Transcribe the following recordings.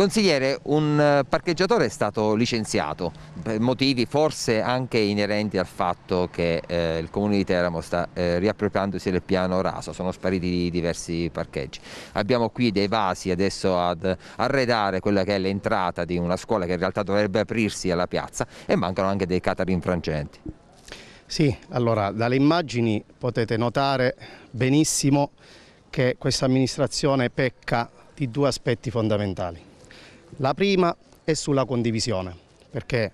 Consigliere, un eh, parcheggiatore è stato licenziato per motivi forse anche inerenti al fatto che eh, il Comune di Teramo sta eh, riappropriandosi del piano raso, sono spariti diversi parcheggi. Abbiamo qui dei vasi adesso ad arredare quella che è l'entrata di una scuola che in realtà dovrebbe aprirsi alla piazza e mancano anche dei catari infrangenti. Sì, allora dalle immagini potete notare benissimo che questa amministrazione pecca di due aspetti fondamentali la prima è sulla condivisione, perché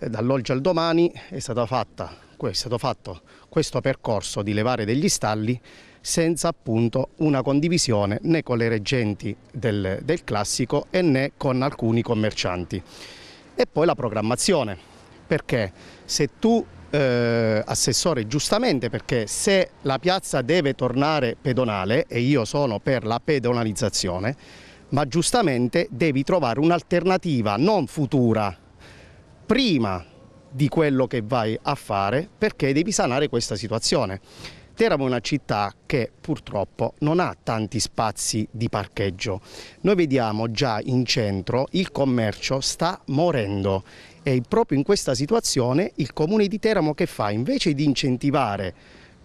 eh, dall'oggi al domani è stato, fatta, è stato fatto questo percorso di levare degli stalli senza appunto una condivisione né con le reggenti del, del classico e né con alcuni commercianti. E poi la programmazione, perché se tu eh, assessore giustamente perché se la piazza deve tornare pedonale e io sono per la pedonalizzazione ma giustamente devi trovare un'alternativa non futura, prima di quello che vai a fare perché devi sanare questa situazione. Teramo è una città che purtroppo non ha tanti spazi di parcheggio. Noi vediamo già in centro il commercio sta morendo e proprio in questa situazione il comune di Teramo che fa? Invece di incentivare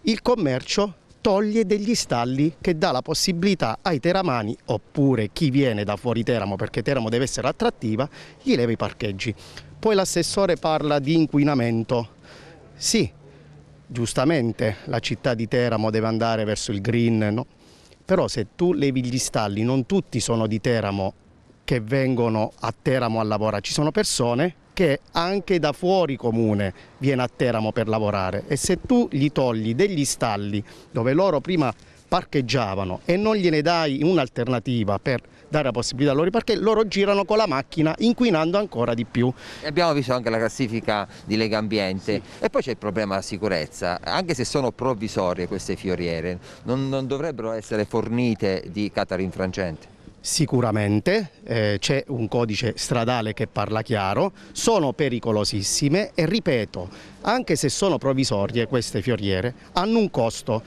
il commercio toglie degli stalli che dà la possibilità ai teramani oppure chi viene da fuori Teramo perché Teramo deve essere attrattiva gli leva i parcheggi. Poi l'assessore parla di inquinamento. Sì, giustamente la città di Teramo deve andare verso il green, no? però se tu levi gli stalli, non tutti sono di Teramo che vengono a Teramo a lavorare, ci sono persone che anche da fuori comune viene a Teramo per lavorare e se tu gli togli degli stalli dove loro prima parcheggiavano e non gliene dai un'alternativa per dare la possibilità a loro perché loro girano con la macchina inquinando ancora di più. Abbiamo visto anche la classifica di Lega Ambiente sì. e poi c'è il problema della sicurezza, anche se sono provvisorie queste fioriere, non, non dovrebbero essere fornite di catarinfrangente. Sicuramente eh, c'è un codice stradale che parla chiaro, sono pericolosissime e ripeto, anche se sono provvisorie queste fioriere, hanno un costo.